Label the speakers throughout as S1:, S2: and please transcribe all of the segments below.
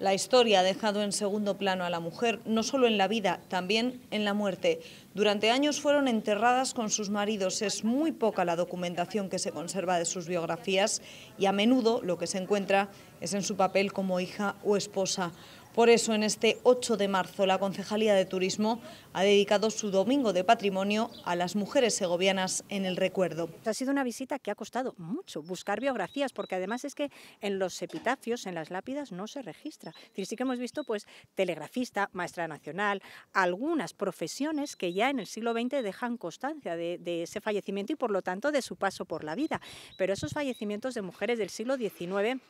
S1: La historia ha dejado en segundo plano a la mujer, no solo en la vida, también en la muerte. Durante años fueron enterradas con sus maridos. Es muy poca la documentación que se conserva de sus biografías y a menudo lo que se encuentra es en su papel como hija o esposa. Por eso, en este 8 de marzo, la Concejalía de Turismo ha dedicado su Domingo de Patrimonio a las mujeres
S2: segovianas en el recuerdo. Ha sido una visita que ha costado mucho buscar biografías, porque además es que en los epitafios, en las lápidas, no se registra. sí que hemos visto pues, telegrafista, maestra nacional, algunas profesiones que ya en el siglo XX dejan constancia de, de ese fallecimiento y, por lo tanto, de su paso por la vida. Pero esos fallecimientos de mujeres del siglo XIX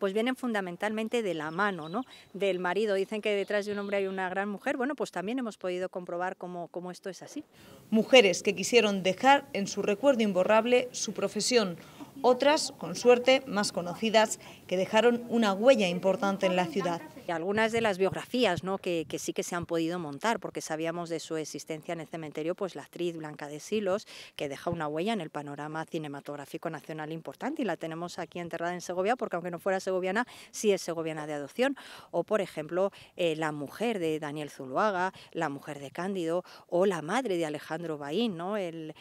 S2: pues vienen fundamentalmente de la mano, ¿no? Del marido. Dicen que detrás de un hombre hay una gran mujer. Bueno, pues también hemos podido comprobar cómo, cómo esto es así. Mujeres que quisieron dejar en su recuerdo imborrable su
S1: profesión. Otras, con suerte, más conocidas, que dejaron una huella importante en la ciudad
S2: algunas de las biografías ¿no? que, sí que se han podido montar, porque sabíamos de su existencia en el cementerio, pues la actriz Blanca de Silos, que deja una huella en el panorama cinematográfico nacional importante y la tenemos aquí enterrada en Segovia, porque aunque no fuera segoviana, sí es segoviana de adopción. O, por ejemplo, eh, la mujer de Daniel Zuluaga, la mujer de Cándido o la madre de Alejandro Baín, ¿no? Eh,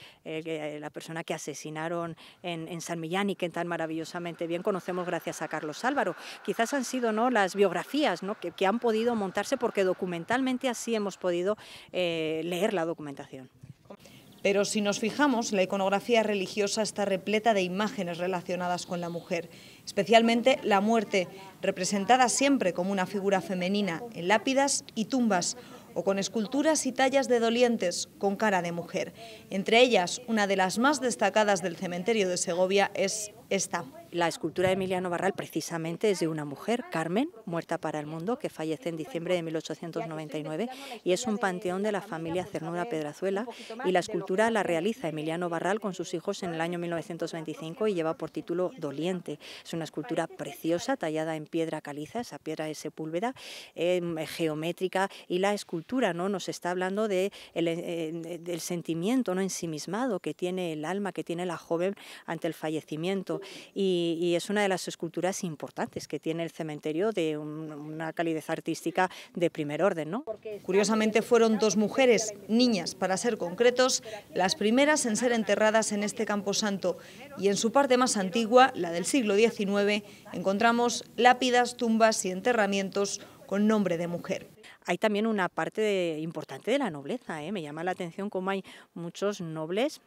S2: la persona que asesinaron en, San Millán y que tan maravillosamente bien conocemos gracias a Carlos Álvaro. Quizás han sido ¿no? las biografías que, han podido montarse porque documentalmente así hemos podido eh, leer la documentación. Pero si
S1: nos fijamos, la iconografía religiosa está repleta de imágenes relacionadas con la mujer, especialmente la muerte, representada siempre como una figura femenina en lápidas y tumbas, o con esculturas y tallas de dolientes con cara de mujer. Entre ellas, una de las más destacadas del cementerio de Segovia es esta, la
S2: escultura de Emiliano Barral precisamente es de una mujer, Carmen, muerta para el mundo, que fallece en diciembre de 1899 y es un panteón de la familia Cernuda Pedrazuela y la escultura la realiza Emiliano Barral con sus hijos en el año 1925 y lleva por título Doliente. Es una escultura preciosa tallada en piedra caliza, esa piedra de Sepúlveda, em, geométrica y la escultura no nos está hablando de el, eh, del sentimiento no ensimismado que tiene el alma, que tiene la joven ante el fallecimiento y, es una de las esculturas importantes que tiene el cementerio de una calidez artística de primer orden. Curiosamente fueron dos mujeres, niñas para ser concretos, las
S1: primeras en ser enterradas en este camposanto y en su parte más antigua, la del siglo XIX, encontramos lápidas, tumbas y enterramientos con nombre de mujer
S2: hay también una parte importante de la nobleza. ¿eh? Me llama la atención cómo hay muchos nobles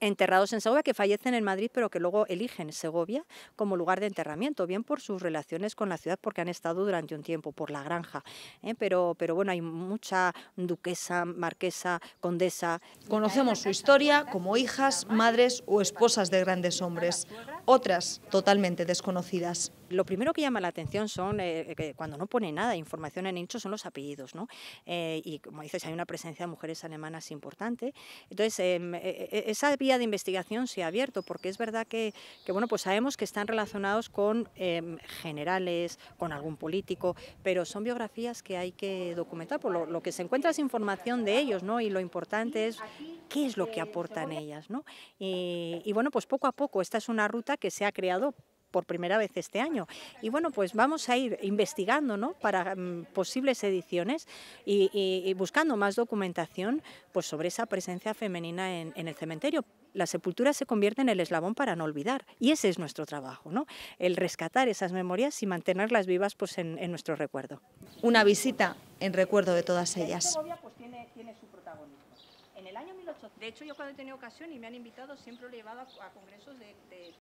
S2: enterrados en Segovia, que fallecen en Madrid, pero que luego eligen Segovia como lugar de enterramiento, bien por sus relaciones con la ciudad, porque han estado durante un tiempo, por la granja. ¿eh? Pero, pero bueno, hay mucha duquesa, marquesa, condesa. Conocemos su historia
S1: como hijas, madres o esposas de grandes hombres, otras totalmente
S2: desconocidas lo primero que llama la atención son, eh, eh, cuando no pone nada de información en el son los apellidos, ¿no? Eh, y como dices, hay una presencia de mujeres alemanas importante. Entonces, em, e, e, e, esa vía de investigación se ha abierto, porque es verdad que, bueno, pues sabemos que están relacionados con em, generales, con algún político, pero son biografías que hay que documentar, por lo, que se encuentra es información de ellos, ¿no? Y lo importante es qué es lo que aportan ellas, y, y bueno, pues poco a poco, esta es una ruta que se ha creado por primera vez este año. Y bueno, pues vamos a ir investigando ¿no? para mm, posibles ediciones y, buscando más documentación pues, sobre esa presencia femenina en, el cementerio, la sepultura se convierte en el eslabón para no olvidar. Y ese es nuestro trabajo, ¿no? El rescatar esas memorias y mantenerlas vivas pues, en, nuestro recuerdo. Una visita en recuerdo de todas ellas. Pues, tiene, su protagonismo. En el año 18... De hecho, yo cuando he tenido ocasión y me han invitado, siempre lo he llevado a, congresos de...